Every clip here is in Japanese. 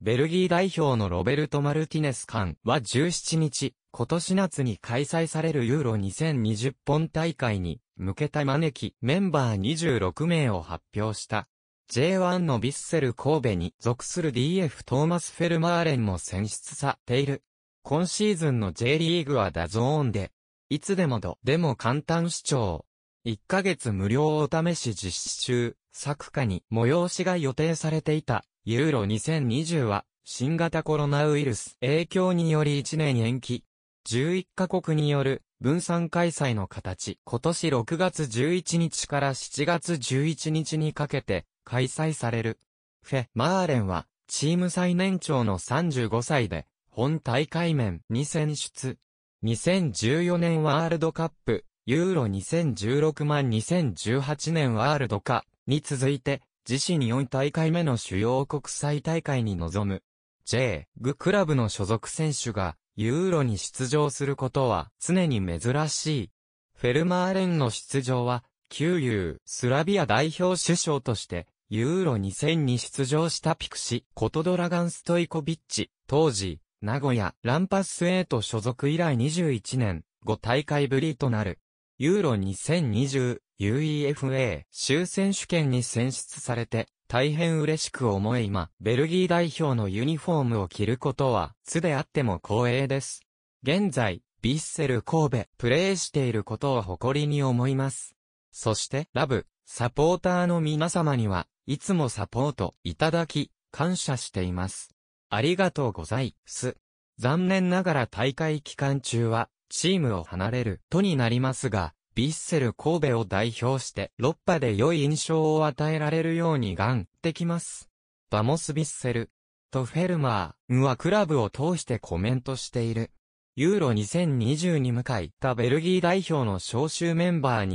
ベルギー代表のロベルト・マルティネス館は17日、今年夏に開催されるユーロ2020本大会に向けた招きメンバー26名を発表した。J1 のビッセル神戸に属する DF トーマス・フェルマーレンも選出されている。今シーズンの J リーグはダゾーンで、いつでもどでも簡単視聴。1ヶ月無料お試し実施中、作家に催しが予定されていたユーロ2020は、新型コロナウイルス影響により1年延期。11カ国による分散開催の形。今年6月11日から7月11日にかけて開催される。フェ・マーレンは、チーム最年長の35歳で、本大会面に選出。2014年ワールドカップ、ユーロ2016万2018年ワールドカに続いて、自身4大会目の主要国際大会に臨む。J、グクラブの所属選手が、ユーロに出場することは常に珍しい。フェルマーレンの出場は、旧ユー、スラビア代表首相として、ユーロ2000に出場したピクシ、コトドラガン・ストイコビッチ、当時、名古屋、ランパスエイト所属以来21年、5大会ぶりとなる。ユーロ2020 UEFA 州選手権に選出されて大変嬉しく思え今、ベルギー代表のユニフォームを着ることは、つであっても光栄です。現在、ビッセル神戸、プレーしていることを誇りに思います。そして、ラブ、サポーターの皆様には、いつもサポートいただき、感謝しています。ありがとうございます。残念ながら大会期間中は、チームを離れるとになりますが、ビッセル神戸を代表して6波で良い印象を与えられるように頑てきます。バモス・ビッセルとフェルマーンはクラブを通してコメントしている。ユーロ2020に向かたベルギー代表の招集メンバー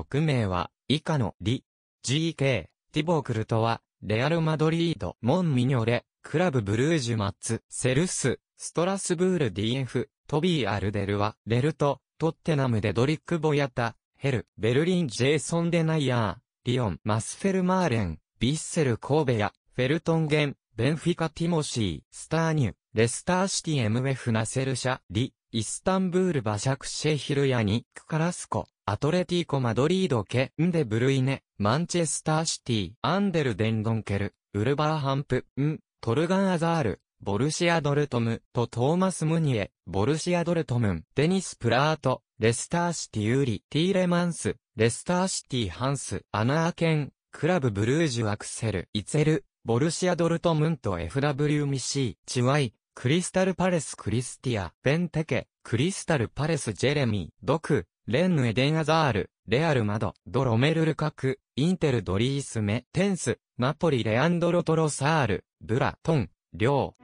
26名は、以下のリ、GK、ティボークルトは、レアル・マドリード、モン・ミニョレ、クラブ・ブルージュ・マッツ、セルス、ストラスブール DF、トビー・アルデルは、レルト、トッテナムでドリック・ボヤタ、ヘル、ベルリン・ジェイソン・デナイヤー、リオン、マスフェル・マーレン、ビッセル神戸や、フェルトンゲン、ベンフィカ・ティモシー、スターニュ、レスターシティ MF ナセルシャ、リ、イスタンブール・バシャクシェヒルヤニ、クカラスコ、アトレティコ・マドリード・ケ、ンデ・ブルイネ、マンチェスターシティ、アンデル・デンドンケル、ウルバーハンプ、ン、トルガン・アザール、ボルシア・ドルトムとトーマス・ムニエ、ボルシア・ドルトムン、デニス・プラート、レスター・シティ・ユーリ、ティーレマンス、レスター・シティ・ハンス、アナーケン、クラブ・ブルージュ・アクセル、イツェル、ボルシア・ドルトムンと FW ミシー、チワイ、クリスタル・パレス・クリスティア、ベンテケ、クリスタル・パレス・ジェレミー、ドク、レンヌ・エデン・アザール、レアル・マド、ドロメル・ルカク、インテル・ドリースメ、テンス、ナポリ・レアンドロ・トロサール、ブラ、トン、りょう。